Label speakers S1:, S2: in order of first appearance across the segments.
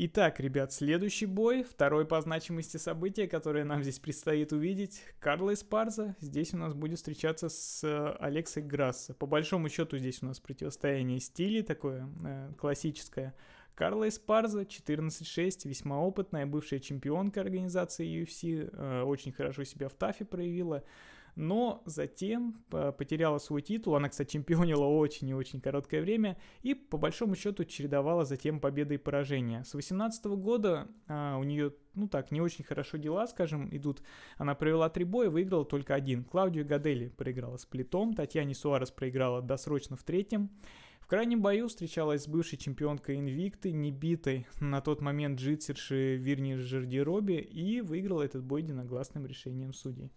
S1: Итак, ребят, следующий бой, второй по значимости событие, которое нам здесь предстоит увидеть. Карла Эспарза здесь у нас будет встречаться с э, Алексой Грасса. По большому счету здесь у нас противостояние стилей такое э, классическое. Карла Эспарза, 14-6, весьма опытная, бывшая чемпионка организации UFC, э, очень хорошо себя в ТАФе проявила но затем э, потеряла свой титул. Она, кстати, чемпионила очень и очень короткое время и, по большому счету, чередовала затем победы и поражения. С 18 года а, у нее, ну так, не очень хорошо дела, скажем, идут. Она провела три боя, выиграла только один. Клаудио Гадели проиграла с плитом, Татьяне Суарес проиграла досрочно в третьем. В крайнем бою встречалась с бывшей чемпионкой Инвикты, небитой на тот момент джитсерши Вирни Жердироби и выиграла этот бой единогласным решением судей.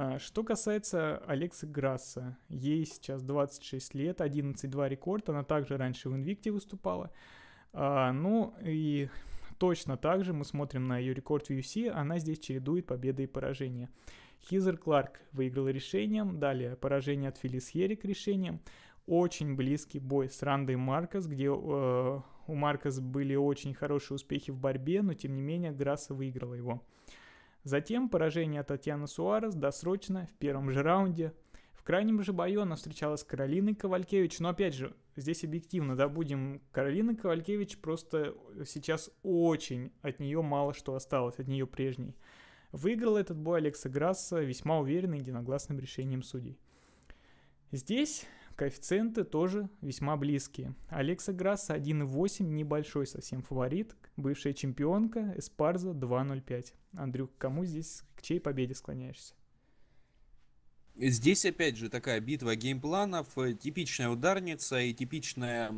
S1: А, что касается Алексы Грасса, ей сейчас 26 лет, 11-2 рекорд, она также раньше в Invicti выступала. А, ну и точно так же мы смотрим на ее рекорд в UFC, она здесь чередует победы и поражения. Хизер Кларк выиграла решением, далее поражение от Филис Херик решением, очень близкий бой с Рандой Маркос, где э, у Маркос были очень хорошие успехи в борьбе, но тем не менее Грасса выиграла его. Затем поражение Татьяны Суарес досрочно в первом же раунде. В крайнем же бою она встречалась с Каролиной Ковалькевич, но опять же, здесь объективно, да, будем, Каролина Ковалькевич просто сейчас очень от нее мало что осталось, от нее прежней. Выиграл этот бой Алекса Грасса весьма уверенно единогласным решением судей. Здесь Коэффициенты тоже весьма близкие. Алекса Грасса 1,8, небольшой совсем фаворит. Бывшая чемпионка Эспарза 2,05. Андрюк, кому здесь, к чьей победе склоняешься?
S2: Здесь, опять же, такая битва геймпланов. Типичная ударница и типичная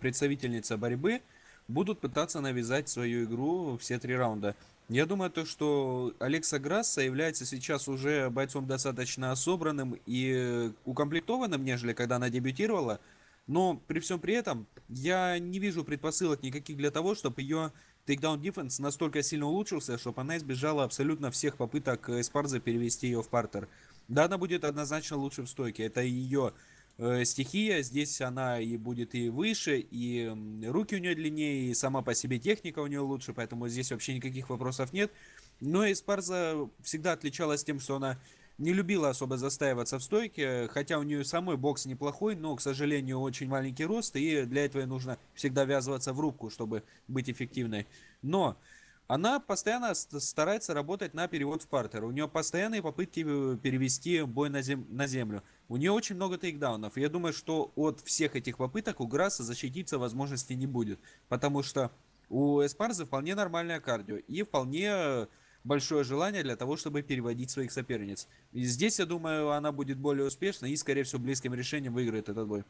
S2: представительница борьбы будут пытаться навязать свою игру все три раунда. Я думаю, то, что Алекса Грасса является сейчас уже бойцом достаточно собранным и укомплектованным, нежели когда она дебютировала. Но при всем при этом я не вижу предпосылок никаких для того, чтобы ее тейкдаун дефенс настолько сильно улучшился, чтобы она избежала абсолютно всех попыток э, Спарза перевести ее в партер. Да, она будет однозначно лучше в стойке. Это ее э, стихия, здесь она и будет и выше, и руки у нее длиннее, и сама по себе техника у нее лучше, поэтому здесь вообще никаких вопросов нет. Но Эспарза всегда отличалась тем, что она не любила особо застаиваться в стойке, хотя у нее самой бокс неплохой, но, к сожалению, очень маленький рост, и для этого нужно всегда ввязываться в рубку, чтобы быть эффективной. Но она постоянно старается работать на перевод в партер. У нее постоянные попытки э, перевести бой на, зем на землю. У нее очень много тейкдаунов. Я думаю, что от всех этих попыток у Грасса защититься возможности не будет. Потому что у Эспарза вполне нормальное кардио и вполне э, большое желание для того, чтобы переводить своих соперниц. И здесь, я думаю, она будет более успешна и, скорее всего, близким решением выиграет этот бой.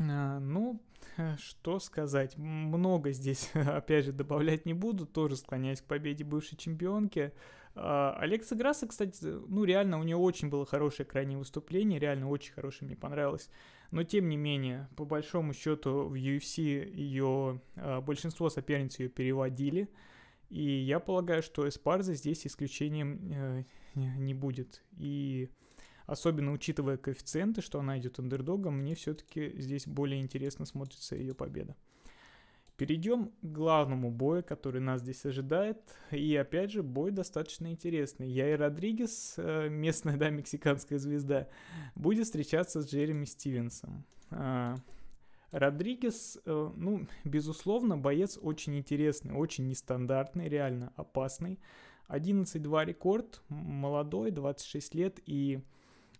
S1: А, ну, что сказать, много здесь, опять же, добавлять не буду, тоже склоняюсь к победе бывшей чемпионки. Алекс Грасса, кстати, ну реально у нее очень было хорошее крайнее выступление, реально очень хорошее, мне понравилось. Но тем не менее, по большому счету в UFC ее а, большинство соперниц ее переводили. И я полагаю, что Эспарза здесь исключением э, не будет. И особенно учитывая коэффициенты, что она идет андердогом, мне все-таки здесь более интересно смотрится ее победа. Перейдем к главному бою, который нас здесь ожидает. И опять же, бой достаточно интересный. Яир Родригес, э, местная, да, мексиканская звезда, будет встречаться с Джереми Стивенсом. А, Родригес, э, ну, безусловно, боец очень интересный, очень нестандартный, реально опасный. 11-2 рекорд, молодой, 26 лет, и,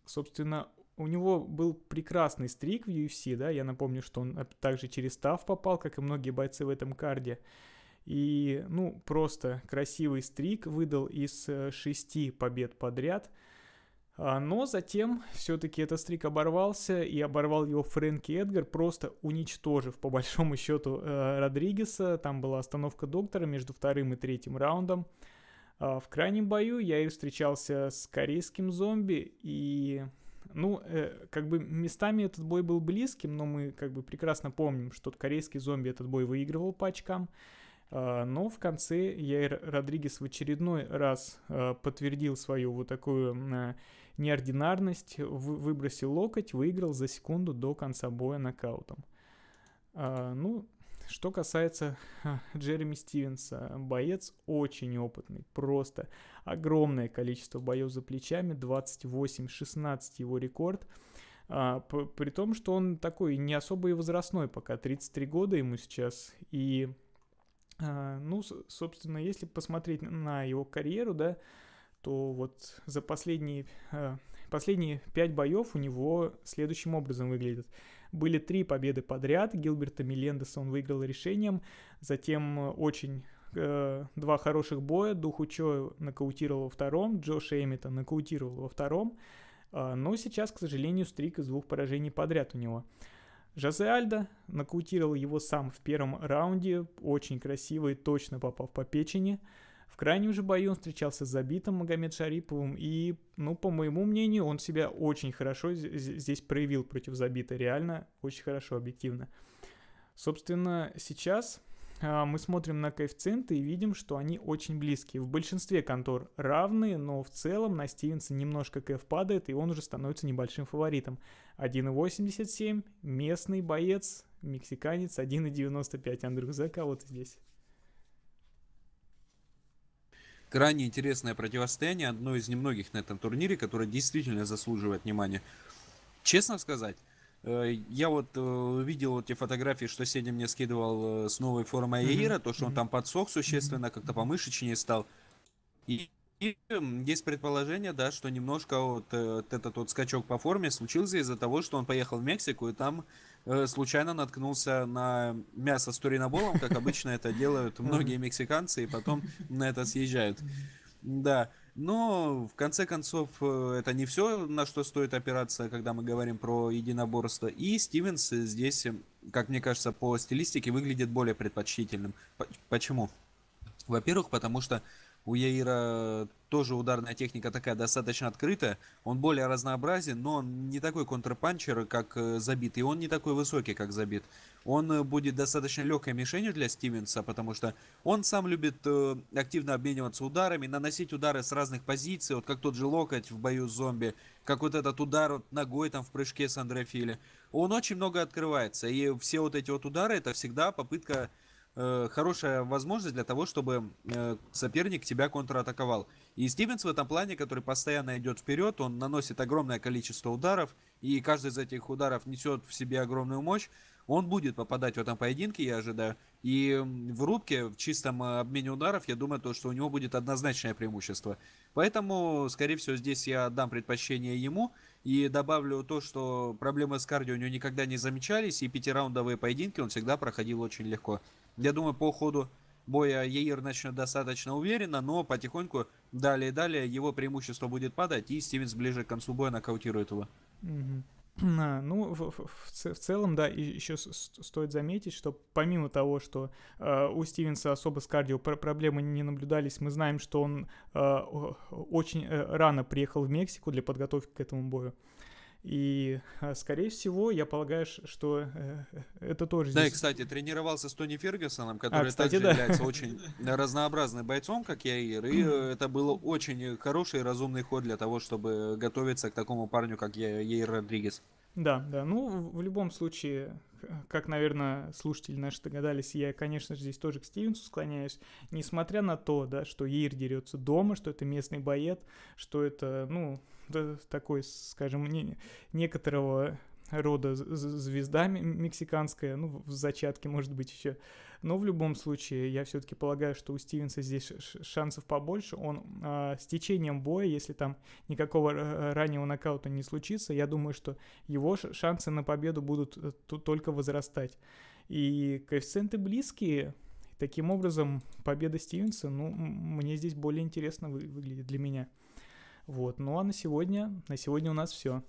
S1: собственно, у него был прекрасный стрик в UFC, да, я напомню, что он также через став попал, как и многие бойцы в этом карде. И, ну, просто красивый стрик выдал из э, шести побед подряд. А, но затем все-таки этот стрик оборвался, и оборвал его Фрэнки Эдгар, просто уничтожив, по большому счету, э, Родригеса. Там была остановка доктора между вторым и третьим раундом. А, в крайнем бою я и встречался с корейским зомби, и ну, э, как бы местами этот бой был близким, но мы как бы прекрасно помним, что корейский зомби этот бой выигрывал по очкам. А, но в конце Яир Родригес в очередной раз э, подтвердил свою вот такую э, неординарность, выбросил локоть, выиграл за секунду до конца боя нокаутом. А, ну, что касается Джереми Стивенса, боец очень опытный, просто огромное количество боев за плечами, 28-16 его рекорд. А, при том, что он такой не особо и возрастной пока, 33 года ему сейчас, и, а, ну, собственно, если посмотреть на его карьеру, да, то вот за последние, а, последние 5 боев у него следующим образом выглядит. Были три победы подряд. Гилберта Мелендеса он выиграл решением. Затем э, очень э, два хороших боя. Духу Чо нокаутировал во втором, Джо Шеймита нокаутировал во втором. Э, но сейчас, к сожалению, стрик из двух поражений подряд у него. Жозе Альдо нокаутировал его сам в первом раунде, очень красиво и точно попав по печени. В крайнем же бою он встречался с забитым Магомед Шариповым, и, ну, по моему мнению, он себя очень хорошо здесь проявил против забита, реально очень хорошо, объективно. Собственно, сейчас а, мы смотрим на коэффициенты и видим, что они очень близкие. В большинстве контор равные, но в целом на Стивенса немножко КФ падает, и он уже становится небольшим фаворитом. 1,87, местный боец, мексиканец, 1,95. Андрюх, за кого ты здесь?
S2: крайне интересное противостояние, одно из немногих на этом турнире, которое действительно заслуживает внимания. Честно сказать, э, я вот э, видел эти фотографии, что Сеня мне скидывал э, с новой формой Аира, mm-hmm. то, что он mm-hmm. там подсох существенно, как-то помышечнее стал. И и есть предположение, да, что немножко вот этот вот скачок по форме случился из-за того, что он поехал в Мексику и там Э, случайно наткнулся на мясо с туриноболом, как обычно это делают многие мексиканцы, и потом на это съезжают. Да, но в конце концов э, это не все, на что стоит опираться, когда мы говорим про единоборство. И Стивенс здесь, э, как мне кажется, по стилистике выглядит более предпочтительным. Почему? Во-первых, потому что у Яира тоже ударная техника такая достаточно открытая. Он более разнообразен, но он не такой контрпанчер, как э, Забит. И он не такой высокий, как Забит. Он э, будет достаточно легкой мишенью для Стивенса, потому что он сам любит э, активно обмениваться ударами, наносить удары с разных позиций, вот как тот же локоть в бою с зомби, как вот этот удар ногой там в прыжке с Андре Филе. Он очень много открывается, и все вот эти вот удары это всегда попытка Э, хорошая возможность для того, чтобы э, соперник тебя контратаковал. И Стивенс в этом плане, который постоянно идет вперед, он наносит огромное количество ударов, и каждый из этих ударов несет в себе огромную мощь. Он будет попадать в этом поединке, я ожидаю. И в рубке, в чистом э, обмене ударов, я думаю, то, что у него будет однозначное преимущество. Поэтому, скорее всего, здесь я дам предпочтение ему. И добавлю то, что проблемы с кардио у него никогда не замечались, и пятираундовые поединки он всегда проходил очень легко. Я думаю, по ходу боя Яир начнет достаточно уверенно, но потихоньку далее и далее его преимущество будет падать, и Стивенс ближе к концу боя нокаутирует его.
S1: mm А, ну, в, в, в целом, да, и еще стоит заметить, что помимо того, что э, у Стивенса особо с кардио пр проблемы не наблюдались, мы знаем, что он э, очень э, рано приехал в Мексику для подготовки к этому бою. И, а, скорее всего, я полагаю, что э, э, это тоже Да, и,
S2: кстати, тренировался с Тони Фергюсоном, который а, кстати, также да. является очень разнообразным бойцом, как я, Ир, и э, это было очень хороший и разумный ход для того, чтобы готовиться к такому парню, как я, Ей Родригес.
S1: Да, да, ну, в любом случае, Э, как, наверное, слушатели наши догадались, я, конечно же, здесь тоже к Стивенсу склоняюсь, несмотря на то, да, что Ейр дерется дома, что это местный боец, что это, ну, такой, скажем, не, некоторого рода звезда мексиканская, ну, в зачатке, может быть, еще. Но в любом случае, я все-таки полагаю, что у Стивенса здесь шансов побольше. Он э, с течением боя, если там никакого э, раннего нокаута не случится, я думаю, что его шансы на победу будут э, только возрастать. И коэффициенты близкие. Таким образом, победа Стивенса, ну, мне здесь более интересно выглядит для меня. Вот, ну а на сегодня, на сегодня у нас все.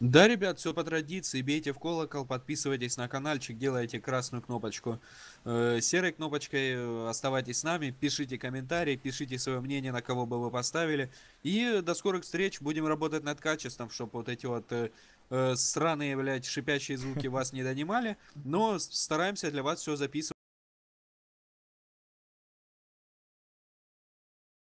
S2: Да, ребят, все по традиции. Бейте в колокол, подписывайтесь на каналчик, делайте красную кнопочку э, серой кнопочкой. Э, оставайтесь с нами, пишите комментарии, пишите свое мнение, на кого бы вы поставили. И до скорых встреч. Будем работать над качеством, чтобы вот эти вот э, э, сраные, блядь, шипящие звуки вас не донимали. Но стараемся для вас все записывать.